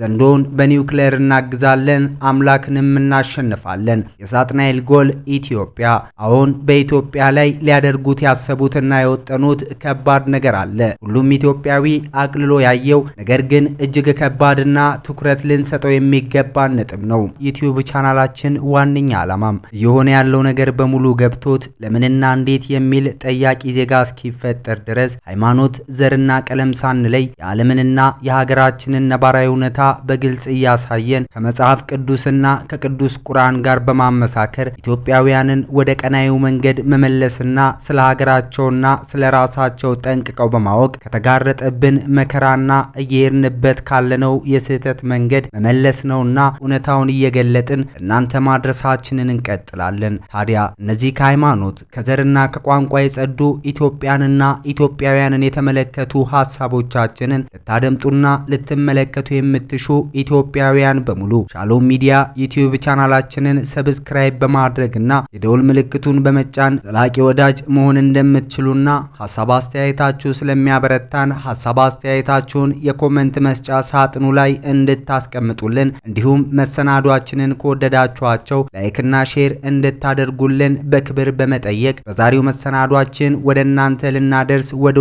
ዘንዶን በኒውክሌር እናግዛለን፣ አምላክንም እናሸንፋለን። የሳጥናኤል ጎል ኢትዮጵያ። አሁን በኢትዮጵያ ላይ ሊያደርጉት ያሰቡትና የወጠኑት ከባድ ነገር አለ። ሁሉም ኢትዮጵያዊ አቅልሎ ያየው ነገር ግን እጅግ ከባድና ትኩረት ልንሰጠው የሚገባ ነጥብ ነው። ዩቲዩብ ቻናላችን ዋነኛ ዓላማም እየሆነ ያለው ነገር በሙሉ ገብቶት ለምንና እንዴት የሚል ጠያቂ ዜጋ እስኪፈጠር ድረስ ሃይማኖት፣ ዘርና ቀለም ሳንለይ የዓለምንና የሀገራችንን ነባራዊ እውነታ በግልጽ እያሳየን ከመጽሐፍ ቅዱስና ከቅዱስ ቁርአን ጋር በማመሳከር ኢትዮጵያውያንን ወደ ቀናዩ መንገድ መመለስና ስለ ሀገራቸውና ስለ ራሳቸው ጠንቅቀው በማወቅ ከተጋረጠብን መከራና እየሄድንበት ካለነው የስህተት መንገድ መመለስ ነውና እውነታውን እየገለጥን እናንተ ማድረሳችንን እንቀጥላለን። ታዲያ እነዚህ ከሃይማኖት ከዘርና ከቋንቋ የጸዱ ኢትዮጵያንና ኢትዮጵያውያንን የተመለከቱ ሀሳቦቻችንን ልታደምጡና ልትመለከቱ የምትችሉ የምትሹ ኢትዮጵያውያን በሙሉ ሻሎም ሚዲያ ዩቲዩብ ቻናላችንን ሰብስክራይብ በማድረግና የደውል ምልክቱን በመጫን ዘላቂ ወዳጅ መሆን እንደምትችሉና ሀሳብ አስተያየታችሁ ስለሚያበረታን ሀሳብ አስተያየታችሁን የኮመንት መስጫ ሳጥኑ ላይ እንድታስቀምጡልን እንዲሁም መሰናዷችንን ከወደዳችኋቸው ላይክና ሼር እንድታደርጉልን በክብር በመጠየቅ በዛሬው መሰናዷችን ወደ እናንተ ልናደርስ ወደ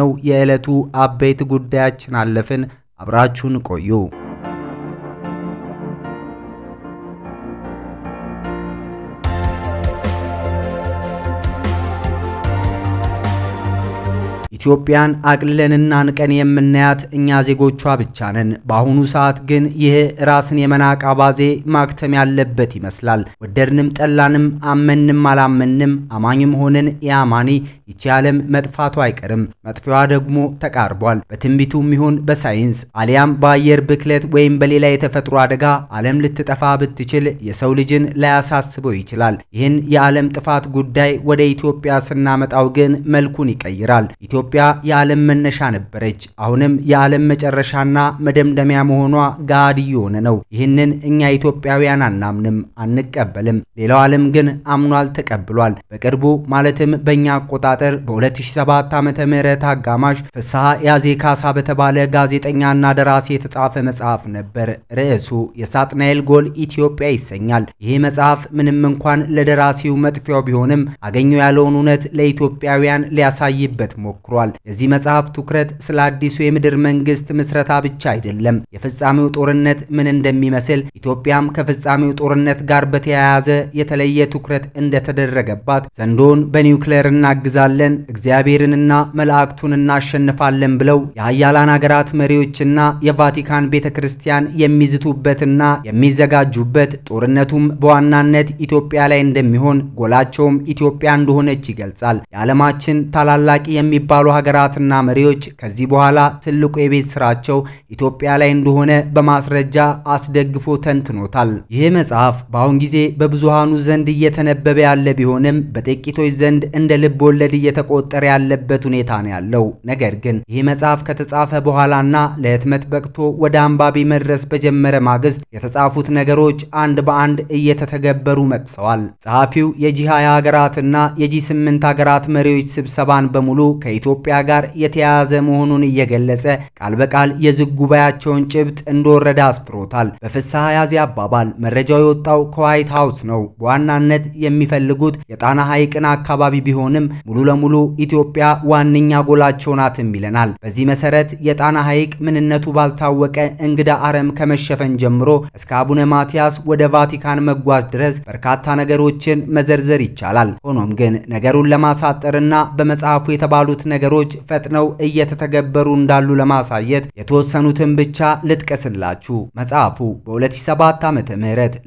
ነው የዕለቱ አበይት ጉዳያችን አለፍን። አብራችሁን ቆዩ። ኢትዮጵያን አቅልለንና ንቀን የምናያት እኛ ዜጎቿ ብቻ ነን። በአሁኑ ሰዓት ግን ይህ ራስን የመናቅ አባዜ ማክተም ያለበት ይመስላል። ወደድንም ጠላንም፣ አመንም አላመንም፣ አማኝም ሆነን የአማኒ ይቺ ዓለም መጥፋቱ አይቀርም። መጥፊያዋ ደግሞ ተቃርቧል። በትንቢቱም ይሁን በሳይንስ አሊያም በአየር ብክለት ወይም በሌላ የተፈጥሮ አደጋ ዓለም ልትጠፋ ብትችል የሰው ልጅን ላያሳስበው ይችላል። ይህን የዓለም ጥፋት ጉዳይ ወደ ኢትዮጵያ ስናመጣው ግን መልኩን ይቀይራል። ኢትዮጵያ ኢትዮጵያ የዓለም መነሻ ነበረች፣ አሁንም የዓለም መጨረሻና መደምደሚያ መሆኗ ጋድ እየሆነ ነው። ይህንን እኛ ኢትዮጵያውያን አናምንም፣ አንቀበልም። ሌላው ዓለም ግን አምኗል፣ ተቀብሏል። በቅርቡ ማለትም በእኛ አቆጣጠር በ2007 ም አጋማሽ ፍስሐ ያዜ ካሳ በተባለ ጋዜጠኛና ደራሲ የተጻፈ መጽሐፍ ነበር። ርዕሱ የሳጥናኤል ጎል ኢትዮጵያ ይሰኛል። ይሄ መጽሐፍ ምንም እንኳን ለደራሲው መጥፊያው ቢሆንም አገኘው ያለውን እውነት ለኢትዮጵያውያን ሊያሳይበት ሞክሯል። ተናግሯል። የዚህ መጽሐፍ ትኩረት ስለ አዲሱ የምድር መንግስት ምስረታ ብቻ አይደለም፣ የፍጻሜው ጦርነት ምን እንደሚመስል ኢትዮጵያም ከፍጻሜው ጦርነት ጋር በተያያዘ የተለየ ትኩረት እንደተደረገባት ዘንዶን በኒውክሌር እናግዛለን፣ እግዚአብሔርንና መላእክቱን እናሸንፋለን ብለው የሀያላን ሀገራት መሪዎችና የቫቲካን ቤተ ክርስቲያን የሚዝቱበትና የሚዘጋጁበት ጦርነቱም በዋናነት ኢትዮጵያ ላይ እንደሚሆን ጎላቸውም ኢትዮጵያ እንደሆነች ይገልጻል። የዓለማችን ታላላቅ የሚባሉ የተባሉ ሀገራትና መሪዎች ከዚህ በኋላ ትልቁ የቤት ስራቸው ኢትዮጵያ ላይ እንደሆነ በማስረጃ አስደግፎ ተንትኖታል። ይህ መጽሐፍ በአሁን ጊዜ በብዙሃኑ ዘንድ እየተነበበ ያለ ቢሆንም በጥቂቶች ዘንድ እንደ ልብ ወለድ እየተቆጠረ ያለበት ሁኔታ ነው ያለው። ነገር ግን ይህ መጽሐፍ ከተጻፈ በኋላና ለህትመት በቅቶ ወደ አንባቢ መድረስ በጀመረ ማግስት የተጻፉት ነገሮች አንድ በአንድ እየተተገበሩ መጥተዋል። ጸሐፊው የጂ20 ሀገራትና የጂ8 ሀገራት መሪዎች ስብሰባን በሙሉ ከኢትዮ ከኢትዮጵያ ጋር የተያያዘ መሆኑን እየገለጸ ቃል በቃል የዝግ ጉባኤያቸውን ጭብጥ እንደወረደ አስፍሮታል። በፍስሐ ያዚ አባባል መረጃው የወጣው ከዋይት ሀውስ ነው። በዋናነት የሚፈልጉት የጣና ሐይቅን አካባቢ ቢሆንም ሙሉ ለሙሉ ኢትዮጵያ ዋነኛ ጎላቸው ናትም ይለናል። በዚህ መሰረት የጣና ሐይቅ ምንነቱ ባልታወቀ እንግዳ አረም ከመሸፈን ጀምሮ እስከ አቡነ ማትያስ ወደ ቫቲካን መጓዝ ድረስ በርካታ ነገሮችን መዘርዘር ይቻላል። ሆኖም ግን ነገሩን ለማሳጠርና በመጽሐፉ የተባሉት ነገ ነገሮች ፈጥነው እየተተገበሩ እንዳሉ ለማሳየት የተወሰኑትን ብቻ ልጥቀስላችሁ። መጽሐፉ በ2007 ዓ ም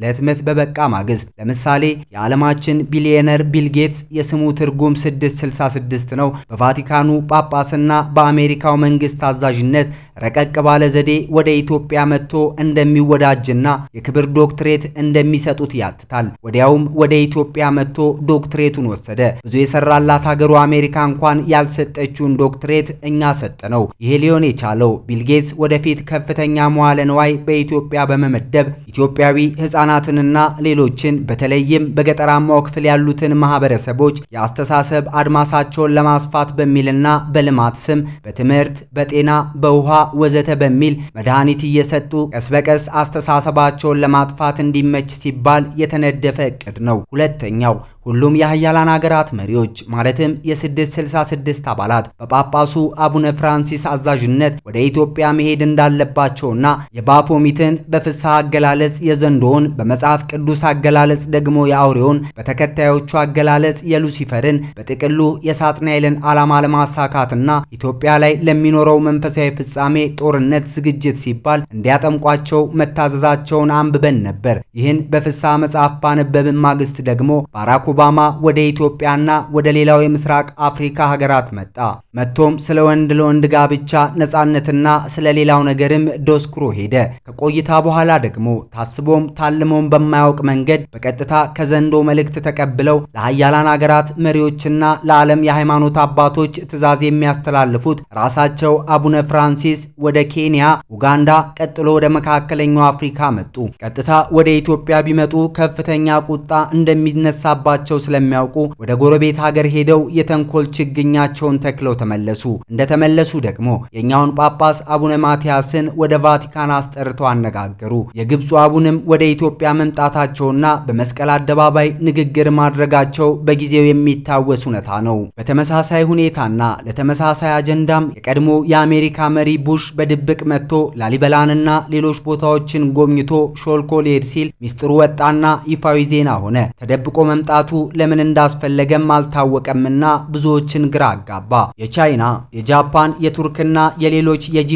ለህትመት በበቃ ማግስት ለምሳሌ የዓለማችን ቢሊዮነር ቢል ጌትስ የስሙ ትርጉም 666 ነው በቫቲካኑ ጳጳስና በአሜሪካው መንግስት አዛዥነት ረቀቅ ባለ ዘዴ ወደ ኢትዮጵያ መጥቶ እንደሚወዳጅና የክብር ዶክትሬት እንደሚሰጡት ያትታል። ወዲያውም ወደ ኢትዮጵያ መጥቶ ዶክትሬቱን ወሰደ። ብዙ የሰራላት ሀገሩ አሜሪካ እንኳን ያልሰጠች ያገኘችውን ዶክትሬት እኛ ሰጥ ነው። ይሄ ሊሆን የቻለው ቢልጌትስ ወደፊት ከፍተኛ መዋለ ንዋይ በኢትዮጵያ በመመደብ ኢትዮጵያዊ ህጻናትንና ሌሎችን በተለይም በገጠራማው ክፍል ያሉትን ማህበረሰቦች የአስተሳሰብ አድማሳቸውን ለማስፋት በሚልና በልማት ስም በትምህርት፣ በጤና፣ በውሃ ወዘተ በሚል መድኃኒት እየሰጡ ቀስ በቀስ አስተሳሰባቸውን ለማጥፋት እንዲመች ሲባል የተነደፈ እቅድ ነው። ሁለተኛው ሁሉም የሀያላን ሀገራት መሪዎች ማለትም የ666 አባላት በጳጳሱ አቡነ ፍራንሲስ አዛዥነት ወደ ኢትዮጵያ መሄድ እንዳለባቸውና የባፎሚትን በፍስሐ አገላለጽ የዘንዶውን በመጽሐፍ ቅዱስ አገላለጽ ደግሞ የአውሬውን በተከታዮቹ አገላለጽ የሉሲፈርን በጥቅሉ የሳጥናኤልን ዓላማ ለማሳካትና ኢትዮጵያ ላይ ለሚኖረው መንፈሳዊ ፍጻሜ ጦርነት ዝግጅት ሲባል እንዲያጠምቋቸው መታዘዛቸውን አንብበን ነበር። ይህን በፍስሐ መጽሐፍ ባነበብን ማግስት ደግሞ ባራኩ ኦባማ ወደ ኢትዮጵያና ወደ ሌላው የምስራቅ አፍሪካ ሀገራት መጣ። መጥቶም ስለ ወንድ ለወንድ ጋብቻ ነጻነትና ስለ ሌላው ነገርም ዶስኩሮ ሄደ። ከቆይታ በኋላ ደግሞ ታስቦም ታልሞም በማያውቅ መንገድ በቀጥታ ከዘንዶ መልእክት ተቀብለው ለሀያላን ሀገራት መሪዎችና ለዓለም የሃይማኖት አባቶች ትዕዛዝ የሚያስተላልፉት ራሳቸው አቡነ ፍራንሲስ ወደ ኬንያ፣ ኡጋንዳ፣ ቀጥሎ ወደ መካከለኛው አፍሪካ መጡ። ቀጥታ ወደ ኢትዮጵያ ቢመጡ ከፍተኛ ቁጣ እንደሚነሳባቸው መኖራቸው ስለሚያውቁ ወደ ጎረቤት ሀገር ሄደው የተንኮል ችግኛቸውን ተክለው ተመለሱ። እንደተመለሱ ደግሞ የእኛውን ጳጳስ አቡነ ማትያስን ወደ ቫቲካን አስጠርተው አነጋገሩ። የግብፁ አቡንም ወደ ኢትዮጵያ መምጣታቸውና በመስቀል አደባባይ ንግግር ማድረጋቸው በጊዜው የሚታወስ ሁነታ ነው። በተመሳሳይ ሁኔታና ለተመሳሳይ አጀንዳም የቀድሞ የአሜሪካ መሪ ቡሽ በድብቅ መጥቶ ላሊበላንና ሌሎች ቦታዎችን ጎብኝቶ ሾልኮ ሊሄድ ሲል ሚስጥሩ ወጣና ይፋዊ ዜና ሆነ። ተደብቆ መምጣቱ መዘጋቱ ለምን እንዳስፈለገም አልታወቀምና ብዙዎችን ግራ አጋባ። የቻይና፣ የጃፓን፣ የቱርክና የሌሎች የጂ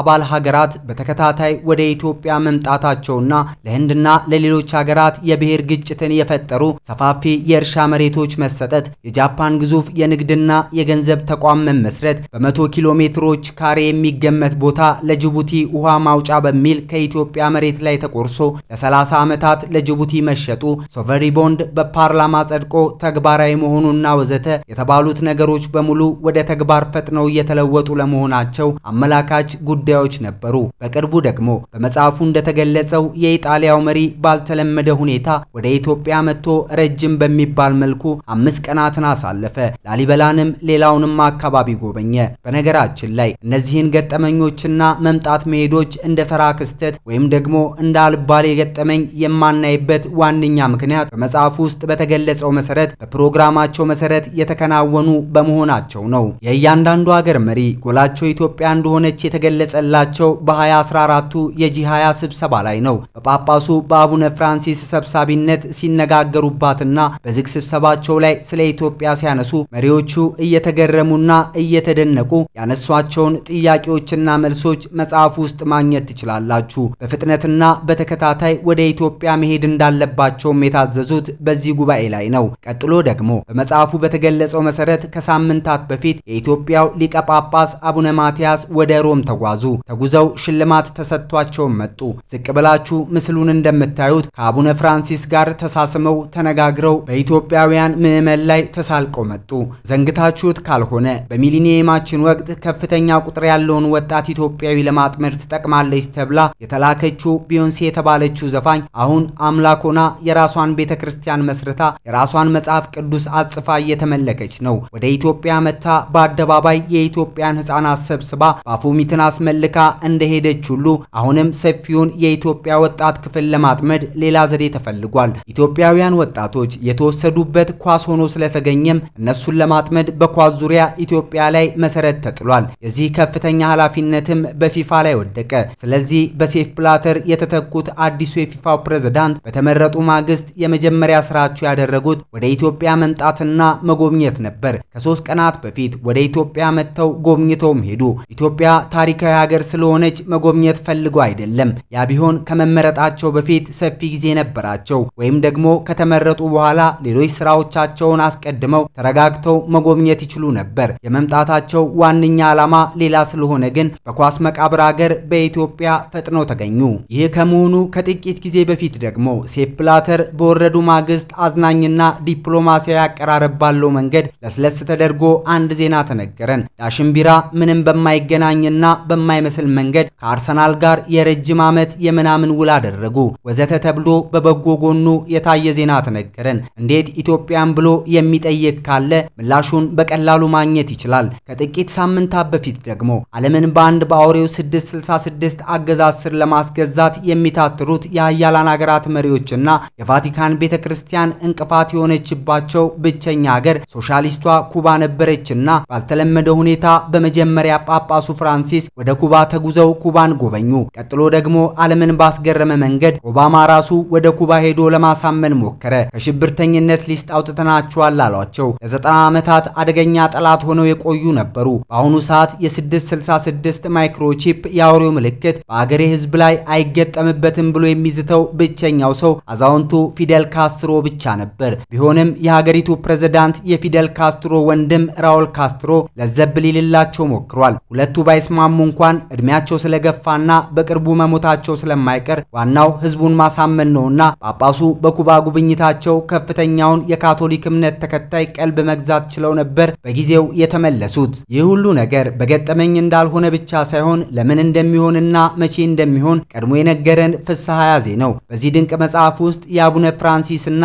አባል ሀገራት በተከታታይ ወደ ኢትዮጵያ መምጣታቸውና ለህንድና ለሌሎች ሀገራት የብሔር ግጭትን የፈጠሩ ሰፋፊ የእርሻ መሬቶች መሰጠት፣ የጃፓን ግዙፍ የንግድና የገንዘብ ተቋም መመስረት፣ በመቶ ኪሎ ሜትሮች ካሬ የሚገመት ቦታ ለጅቡቲ ውሃ ማውጫ በሚል ከኢትዮጵያ መሬት ላይ ተቆርሶ ለ30 ዓመታት ለጅቡቲ መሸጡ ሶቨሪ ቦንድ በፓርላ ፓርላማ ጸድቆ ተግባራዊ መሆኑና ወዘተ የተባሉት ነገሮች በሙሉ ወደ ተግባር ፈጥነው እየተለወጡ ለመሆናቸው አመላካች ጉዳዮች ነበሩ። በቅርቡ ደግሞ በመጽሐፉ እንደተገለጸው የኢጣሊያው መሪ ባልተለመደ ሁኔታ ወደ ኢትዮጵያ መጥቶ ረጅም በሚባል መልኩ አምስት ቀናትን አሳለፈ። ላሊበላንም ሌላውንም አካባቢ ጎበኘ። በነገራችን ላይ እነዚህን ገጠመኞችና መምጣት መሄዶች እንደ ተራ ክስተት ወይም ደግሞ እንደ አልባሌ ገጠመኝ የማናይበት ዋነኛ ምክንያት በመጽሐፉ ውስጥ በተገ በተገለጸው መሰረት በፕሮግራማቸው መሰረት የተከናወኑ በመሆናቸው ነው። የእያንዳንዱ ሀገር መሪ ጎላቸው ኢትዮጵያ እንደሆነች የተገለጸላቸው በ2014ቱ የጂ20 ስብሰባ ላይ ነው። በጳጳሱ በአቡነ ፍራንሲስ ሰብሳቢነት ሲነጋገሩባትና በዝግ ስብሰባቸው ላይ ስለ ኢትዮጵያ ሲያነሱ መሪዎቹ እየተገረሙና እየተደነቁ ያነሷቸውን ጥያቄዎችና መልሶች መጽሐፍ ውስጥ ማግኘት ትችላላችሁ። በፍጥነትና በተከታታይ ወደ ኢትዮጵያ መሄድ እንዳለባቸውም የታዘዙት በዚህ ጉባኤ ጉባኤ ላይ ነው። ቀጥሎ ደግሞ በመጽሐፉ በተገለጸው መሰረት ከሳምንታት በፊት የኢትዮጵያው ሊቀ ጳጳስ አቡነ ማትያስ ወደ ሮም ተጓዙ። ተጉዘው ሽልማት ተሰጥቷቸውም መጡ። ዝቅ ብላችሁ ምስሉን እንደምታዩት ከአቡነ ፍራንሲስ ጋር ተሳስመው ተነጋግረው በኢትዮጵያውያን ምዕመን ላይ ተሳልቀው መጡ። ዘንግታችሁት ካልሆነ በሚሊኒየማችን ወቅት ከፍተኛ ቁጥር ያለውን ወጣት ኢትዮጵያዊ ለማጥመድ ትጠቅማለች ተብላ የተላከችው ቢዮንሴ የተባለችው ዘፋኝ አሁን አምላክ ሆና የራሷን ቤተ ክርስቲያን መስርታ የራሷን መጽሐፍ ቅዱስ አጽፋ እየተመለከች ነው። ወደ ኢትዮጵያ መታ በአደባባይ የኢትዮጵያን ሕፃናት ሰብስባ ባፉሚትን አስመልካ እንደሄደች ሁሉ አሁንም ሰፊውን የኢትዮጵያ ወጣት ክፍል ለማጥመድ ሌላ ዘዴ ተፈልጓል። ኢትዮጵያውያን ወጣቶች የተወሰዱበት ኳስ ሆኖ ስለተገኘም እነሱን ለማጥመድ በኳስ ዙሪያ ኢትዮጵያ ላይ መሰረት ተጥሏል። የዚህ ከፍተኛ ኃላፊነትም በፊፋ ላይ ወደቀ። ስለዚህ በሴፍ ብላተር የተተኩት አዲሱ የፊፋው ፕሬዝዳንት በተመረጡ ማግስት የመጀመሪያ ስራቸው ያደ ያደረጉት ወደ ኢትዮጵያ መምጣትና መጎብኘት ነበር። ከሶስት ቀናት በፊት ወደ ኢትዮጵያ መጥተው ጎብኝተውም ሄዱ። ኢትዮጵያ ታሪካዊ ሀገር ስለሆነች መጎብኘት ፈልጎ አይደለም። ያ ቢሆን ከመመረጣቸው በፊት ሰፊ ጊዜ ነበራቸው፣ ወይም ደግሞ ከተመረጡ በኋላ ሌሎች ስራዎቻቸውን አስቀድመው ተረጋግተው መጎብኘት ይችሉ ነበር። የመምጣታቸው ዋነኛ ዓላማ ሌላ ስለሆነ ግን በኳስ መቃብር ሀገር በኢትዮጵያ ፈጥነው ተገኙ። ይህ ከመሆኑ ከጥቂት ጊዜ በፊት ደግሞ ሴፕ ብላተር በወረዱ ማግስት አዝና አዝናኝና ዲፕሎማሲያዊ አቀራረብ ባለው መንገድ ለስለስ ተደርጎ አንድ ዜና ተነገረን። ዳሽን ቢራ ምንም በማይገናኝና በማይመስል መንገድ ከአርሰናል ጋር የረጅም ዓመት የምናምን ውል አደረጉ ወዘተ ተብሎ በበጎ ጎኑ የታየ ዜና ተነገረን። እንዴት ኢትዮጵያን ብሎ የሚጠይቅ ካለ ምላሹን በቀላሉ ማግኘት ይችላል። ከጥቂት ሳምንታት በፊት ደግሞ ዓለምን በአንድ በአውሬው 666 አገዛዝ ስር ለማስገዛት የሚታትሩት የአያላን ሀገራት መሪዎችና የቫቲካን ቤተ ክርስቲያን እንቅፋት የሆነችባቸው ብቸኛ ሀገር ሶሻሊስቷ ኩባ ነበረችና ባልተለመደ ሁኔታ በመጀመሪያ ጳጳሱ ፍራንሲስ ወደ ኩባ ተጉዘው ኩባን ጎበኙ። ቀጥሎ ደግሞ ዓለምን ባስገረመ መንገድ ኦባማ ራሱ ወደ ኩባ ሄዶ ለማሳመን ሞከረ። ከሽብርተኝነት ሊስጥ አውጥተናቸዋል አሏቸው። ለዘጠና ዓመታት አደገኛ ጠላት ሆነው የቆዩ ነበሩ። በአሁኑ ሰዓት የ666 ማይክሮቺፕ የአውሬው ምልክት በአገሬ ሕዝብ ላይ አይገጠምበትም ብሎ የሚዝተው ብቸኛው ሰው አዛውንቱ ፊደል ካስትሮ ብቻ ነው። ነበር። ቢሆንም የሀገሪቱ ፕሬዝዳንት የፊደል ካስትሮ ወንድም ራውል ካስትሮ ለዘብ ሊልላቸው ሞክሯል። ሁለቱ ባይስማሙ እንኳን እድሜያቸው ስለገፋና በቅርቡ መሞታቸው ስለማይቀር ዋናው ህዝቡን ማሳመን ነውና ጳጳሱ በኩባ ጉብኝታቸው ከፍተኛውን የካቶሊክ እምነት ተከታይ ቀልብ መግዛት ችለው ነበር በጊዜው የተመለሱት። ይህ ሁሉ ነገር በገጠመኝ እንዳልሆነ ብቻ ሳይሆን ለምን እንደሚሆንና መቼ እንደሚሆን ቀድሞ የነገረን ፍስሐ ያዜ ነው። በዚህ ድንቅ መጽሐፍ ውስጥ የአቡነ ፍራንሲስና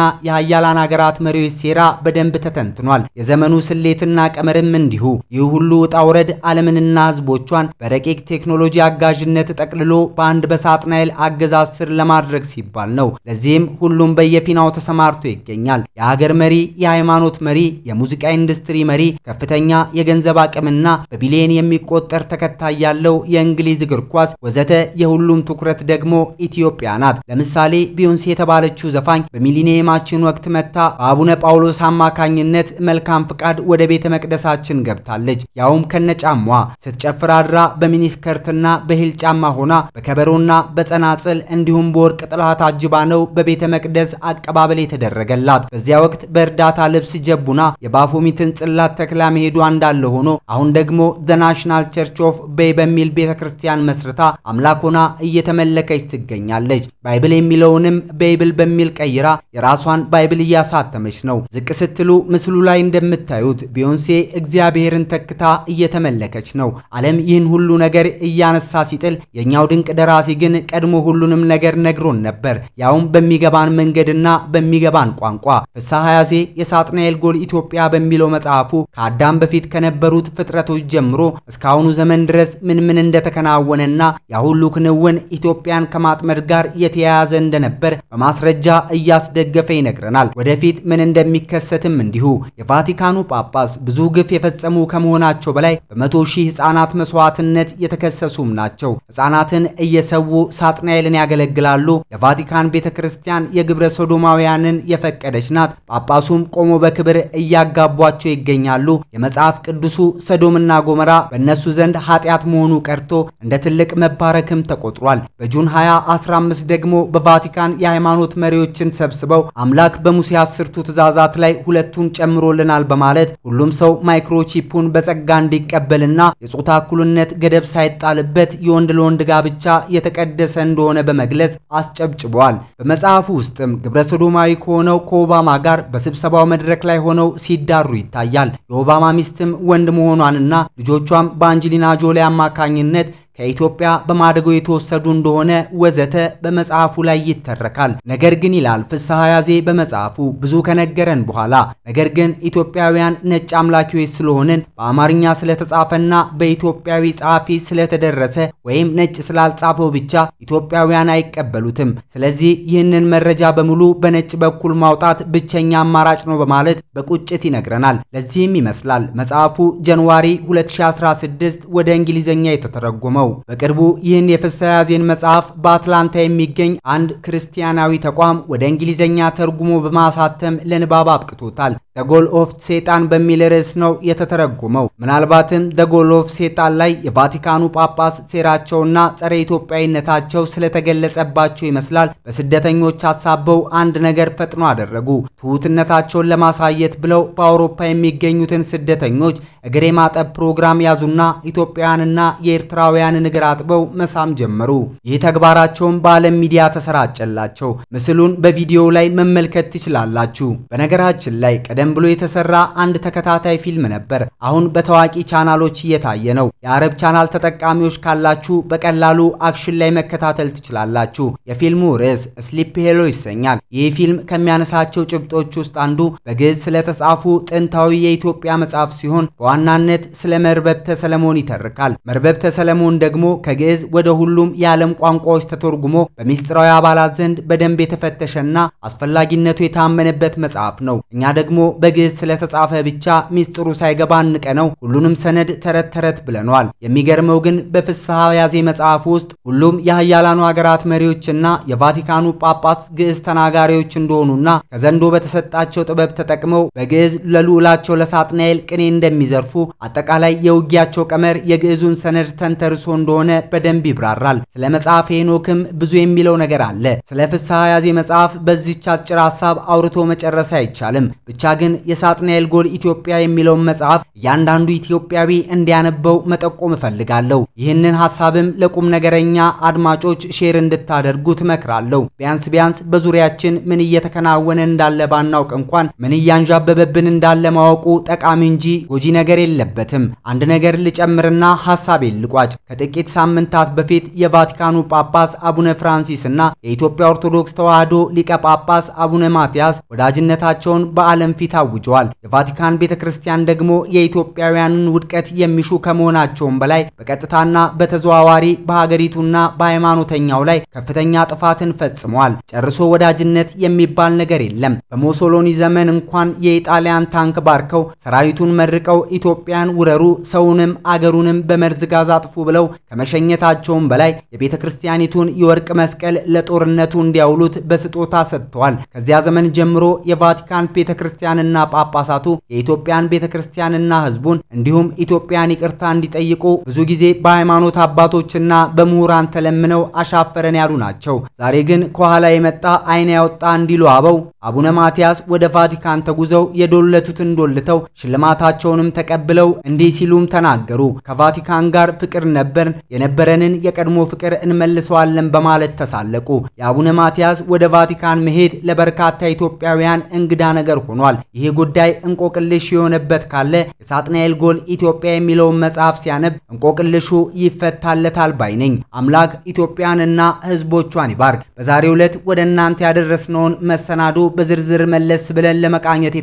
የሀያላን ሀገራት መሪዎች ሴራ በደንብ ተተንትኗል። የዘመኑ ስሌትና ቀመርም እንዲሁ። ይህ ሁሉ ውጣ ውረድ ዓለምንና ሕዝቦቿን በረቂቅ ቴክኖሎጂ አጋዥነት ጠቅልሎ በአንድ በሳጥናኤል አገዛዝ ስር ለማድረግ ሲባል ነው። ለዚህም ሁሉም በየፊናው ተሰማርቶ ይገኛል። የሀገር መሪ፣ የሃይማኖት መሪ፣ የሙዚቃ ኢንዱስትሪ መሪ፣ ከፍተኛ የገንዘብ አቅምና በቢሊየን የሚቆጠር ተከታይ ያለው የእንግሊዝ እግር ኳስ ወዘተ። የሁሉም ትኩረት ደግሞ ኢትዮጵያ ናት። ለምሳሌ ቢዮንሴ የተባለችው ዘፋኝ በሚሊኒየማችን ወቅት ወቅት መጥታ በአቡነ ጳውሎስ አማካኝነት መልካም ፍቃድ ወደ ቤተ መቅደሳችን ገብታለች። ያውም ከነጫሟ ስትጨፍር አድራ በሚኒስከርትና በሂል ጫማ ሆና በከበሮና በጸናጽል እንዲሁም በወርቅ ጥላ ታጅባ ነው በቤተ መቅደስ አቀባበል የተደረገላት። በዚያ ወቅት በእርዳታ ልብስ ጀቡና የባፎሚትን ጽላት ተክላ መሄዷ እንዳለ ሆኖ አሁን ደግሞ ዘ ናሽናል ቸርች ኦፍ ቤይ በሚል ቤተ ክርስቲያን መስርታ አምላክ ሆና እየተመለከች ትገኛለች። ባይብል የሚለውንም ቤይብል በሚል ቀይራ የራሷን ባይ ባይብል እያሳተመች ነው። ዝቅ ስትሉ ምስሉ ላይ እንደምታዩት ቢዮንሴ እግዚአብሔርን ተክታ እየተመለከች ነው። ዓለም ይህን ሁሉ ነገር እያነሳ ሲጥል የእኛው ድንቅ ደራሲ ግን ቀድሞ ሁሉንም ነገር ነግሮን ነበር፣ ያውም በሚገባን መንገድና በሚገባን ቋንቋ። ፍስሐ ያሴ የሳጥናኤል ጎል ኢትዮጵያ በሚለው መጽሐፉ ከአዳም በፊት ከነበሩት ፍጥረቶች ጀምሮ እስካሁኑ ዘመን ድረስ ምን ምን እንደተከናወነና ሁሉ ክንውን ኢትዮጵያን ከማጥመድ ጋር የተያያዘ እንደነበር በማስረጃ እያስደገፈ ይነግረናል። ይሆናል። ወደፊት ምን እንደሚከሰትም እንዲሁ። የቫቲካኑ ጳጳስ ብዙ ግፍ የፈጸሙ ከመሆናቸው በላይ በመቶ ሺህ ህጻናት መስዋዕትነት የተከሰሱም ናቸው። ህጻናትን እየሰዉ ሳጥናኤልን ያገለግላሉ። የቫቲካን ቤተ ክርስቲያን የግብረ ሶዶማውያንን የፈቀደች ናት። ጳጳሱም ቆሞ በክብር እያጋቧቸው ይገኛሉ። የመጽሐፍ ቅዱሱ ሰዶምና ጎመራ በእነሱ ዘንድ ኃጢአት መሆኑ ቀርቶ እንደ ትልቅ መባረክም ተቆጥሯል። በጁን 2 15 ደግሞ በቫቲካን የሃይማኖት መሪዎችን ሰብስበው አምላክ በሙሴ አስርቱ ትእዛዛት ላይ ሁለቱን ጨምሮልናል በማለት ሁሉም ሰው ማይክሮቺፑን በጸጋ እንዲቀበልና የጾታ እኩልነት ገደብ ሳይጣልበት የወንድ ለወንድ ጋብቻ የተቀደሰ እንደሆነ በመግለጽ አስጨብጭቧል። በመጽሐፉ ውስጥም ግብረ ሶዶማዊ ከሆነው ከኦባማ ጋር በስብሰባው መድረክ ላይ ሆነው ሲዳሩ ይታያል። የኦባማ ሚስትም ወንድ መሆኗንና ልጆቿም በአንጀሊና ጆሊ አማካኝነት ከኢትዮጵያ በማደጎ የተወሰዱ እንደሆነ ወዘተ በመጽሐፉ ላይ ይተረካል። ነገር ግን ይላል ፍስሐ ያዜ በመጽሐፉ ብዙ ከነገረን በኋላ ነገር ግን ኢትዮጵያውያን ነጭ አምላኪዎች ስለሆንን በአማርኛ ስለተጻፈና በኢትዮጵያዊ ጸሐፊ ስለተደረሰ ወይም ነጭ ስላልጻፈው ብቻ ኢትዮጵያውያን አይቀበሉትም። ስለዚህ ይህንን መረጃ በሙሉ በነጭ በኩል ማውጣት ብቸኛ አማራጭ ነው በማለት በቁጭት ይነግረናል። ለዚህም ይመስላል መጽሐፉ ጃንዋሪ 2016 ወደ እንግሊዝኛ የተተረጎመው። ነው። በቅርቡ ይህን የፍስሐ ዜን መጽሐፍ በአትላንታ የሚገኝ አንድ ክርስቲያናዊ ተቋም ወደ እንግሊዝኛ ተርጉሞ በማሳተም ለንባብ አብቅቶታል። ጎል ኦፍ ሴጣን በሚል ርዕስ ነው የተተረጎመው። ምናልባትም ደጎል ኦፍ ሴጣን ላይ የቫቲካኑ ጳጳስ ሴራቸውና ጸረ ኢትዮጵያዊነታቸው ስለተገለጸባቸው ይመስላል። በስደተኞች አሳበው አንድ ነገር ፈጥኖ አደረጉ። ትሑትነታቸውን ለማሳየት ብለው በአውሮፓ የሚገኙትን ስደተኞች እግር የማጠብ ፕሮግራም ያዙና ኢትዮጵያውያንና የኤርትራውያን ያንን እግር አጥበው መሳም ጀመሩ። ይህ ተግባራቸውን በዓለም ሚዲያ ተሰራጨላቸው። ምስሉን በቪዲዮ ላይ መመልከት ትችላላችሁ። በነገራችን ላይ ቀደም ብሎ የተሰራ አንድ ተከታታይ ፊልም ነበር። አሁን በታዋቂ ቻናሎች እየታየ ነው። የአረብ ቻናል ተጠቃሚዎች ካላችሁ በቀላሉ አክሽን ላይ መከታተል ትችላላችሁ። የፊልሙ ርዕስ ስሊፕ ሄሎ ይሰኛል። ይህ ፊልም ከሚያነሳቸው ጭብጦች ውስጥ አንዱ በግዕዝ ስለተጻፉ ጥንታዊ የኢትዮጵያ መጽሐፍ ሲሆን በዋናነት ስለ መርበብተ ሰለሞን ይተርካል። መርበብተ ሰለሞን ደግሞ ከግዕዝ ወደ ሁሉም የዓለም ቋንቋዎች ተተርጉሞ በምስጢራዊ አባላት ዘንድ በደንብ የተፈተሸና አስፈላጊነቱ የታመነበት መጽሐፍ ነው። እኛ ደግሞ በግዕዝ ስለተጻፈ ብቻ ሚስጥሩ ሳይገባ እንቀነው ሁሉንም ሰነድ ተረት ተረት ብለኗል። የሚገርመው ግን በፍስሐ ያዜ መጽሐፍ ውስጥ ሁሉም የሀያላኑ ሀገራት መሪዎችና የቫቲካኑ ጳጳስ ግዕዝ ተናጋሪዎች እንደሆኑና ከዘንዶ በተሰጣቸው ጥበብ ተጠቅመው በግዕዝ ለልዑላቸው ለሳጥናኤል ቅኔ እንደሚዘርፉ አጠቃላይ የውጊያቸው ቀመር የግዕዙን ሰነድ ተንተርሶ ተጠቅሶ እንደሆነ በደንብ ይብራራል። ስለ መጽሐፍ ሄኖክም ብዙ የሚለው ነገር አለ። ስለ ፍስሐ ያዜ መጽሐፍ በዚች አጭር ሀሳብ አውርቶ መጨረስ አይቻልም። ብቻ ግን የሳጥናኤል ጎል ኢትዮጵያ የሚለውን መጽሐፍ እያንዳንዱ ኢትዮጵያዊ እንዲያነበው መጠቆም እፈልጋለሁ። ይህንን ሀሳብም ለቁም ነገረኛ አድማጮች ሼር እንድታደርጉ ትመክራለሁ። ቢያንስ ቢያንስ በዙሪያችን ምን እየተከናወነ እንዳለ ባናውቅ እንኳን ምን እያንዣበበብን እንዳለ ማወቁ ጠቃሚ እንጂ ጎጂ ነገር የለበትም። አንድ ነገር ልጨምርና ሀሳቤን ልቋጭ። ከጥቂት ሳምንታት በፊት የቫቲካኑ ጳጳስ አቡነ ፍራንሲስ እና የኢትዮጵያ ኦርቶዶክስ ተዋሕዶ ሊቀ ጳጳስ አቡነ ማትያስ ወዳጅነታቸውን በዓለም ፊት አውጀዋል። የቫቲካን ቤተ ክርስቲያን ደግሞ የኢትዮጵያውያንን ውድቀት የሚሹ ከመሆናቸውም በላይ በቀጥታና በተዘዋዋሪ በሀገሪቱና በሃይማኖተኛው ላይ ከፍተኛ ጥፋትን ፈጽመዋል። ጨርሶ ወዳጅነት የሚባል ነገር የለም። በሞሶሎኒ ዘመን እንኳን የኢጣሊያን ታንክ ባርከው ሰራዊቱን መርቀው ኢትዮጵያን ውረሩ፣ ሰውንም አገሩንም በመርዝ ጋዝ አጥፉ ብለው ከመሸኘታቸውም በላይ የቤተ ክርስቲያኒቱን የወርቅ መስቀል ለጦርነቱ እንዲያውሉት በስጦታ ሰጥተዋል። ከዚያ ዘመን ጀምሮ የቫቲካን ቤተ ክርስቲያንና ጳጳሳቱ የኢትዮጵያን ቤተ ክርስቲያንና ሕዝቡን እንዲሁም ኢትዮጵያን ይቅርታ እንዲጠይቁ ብዙ ጊዜ በሃይማኖት አባቶችና በምሁራን ተለምነው አሻፈረን ያሉ ናቸው። ዛሬ ግን ከኋላ የመጣ አይን ያወጣ እንዲሉ አበው አቡነ ማትያስ ወደ ቫቲካን ተጉዘው የዶለቱትን ዶልተው ሽልማታቸውንም ተቀብለው እንዲህ ሲሉም ተናገሩ። ከቫቲካን ጋር ፍቅር ነበር ስለነበር የነበረንን የቀድሞ ፍቅር እንመልሰዋለን በማለት ተሳለቁ። የአቡነ ማትያስ ወደ ቫቲካን መሄድ ለበርካታ ኢትዮጵያውያን እንግዳ ነገር ሆኗል። ይህ ጉዳይ እንቆቅልሽ የሆነበት ካለ የሳጥናኤል ጎል ኢትዮጵያ የሚለውን መጽሐፍ ሲያነብ እንቆቅልሹ ይፈታለታል ባይ ነኝ። አምላክ ኢትዮጵያንና ሕዝቦቿን ይባርክ። በዛሬው ዕለት ወደ እናንተ ያደረስነውን መሰናዶ በዝርዝር መለስ ብለን ለመቃኘት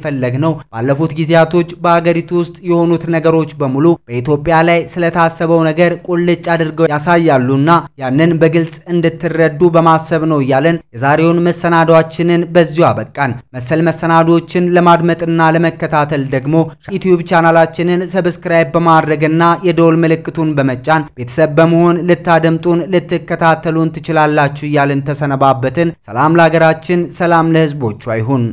ነው። ባለፉት ጊዜያቶች በአገሪቱ ውስጥ የሆኑት ነገሮች በሙሉ በኢትዮጵያ ላይ ስለታሰበው ነገር ቁል ቁልጭ አድርገው ያሳያሉና ያንን በግልጽ እንድትረዱ በማሰብ ነው እያለን የዛሬውን መሰናዷችንን በዚሁ አበቃን። መሰል መሰናዶችን ለማድመጥና ለመከታተል ደግሞ ዩቲዩብ ቻናላችንን ሰብስክራይብ በማድረግና የደወል ምልክቱን በመጫን ቤተሰብ በመሆን ልታደምጡን ልትከታተሉን ትችላላችሁ እያልን ተሰነባበትን። ሰላም ለሀገራችን፣ ሰላም ለህዝቦቿ ይሁን።